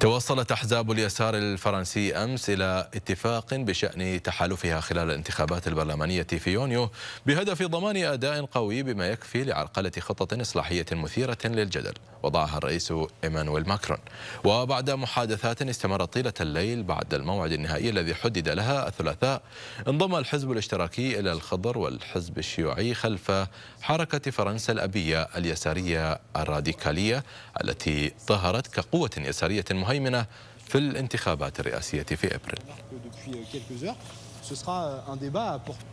توصلت أحزاب اليسار الفرنسي أمس إلى اتفاق بشأن تحالفها خلال الانتخابات البرلمانية في يونيو بهدف ضمان أداء قوي بما يكفي لعرقلة خطة إصلاحية مثيرة للجدل وضعها الرئيس إيمانويل ماكرون وبعد محادثات استمرت طيلة الليل بعد الموعد النهائي الذي حدد لها الثلاثاء انضم الحزب الاشتراكي إلى الخضر والحزب الشيوعي خلف حركة فرنسا الأبية اليسارية الراديكالية التي ظهرت كقوة يسارية مهيمنة في الانتخابات الرئاسية في أبريل euh,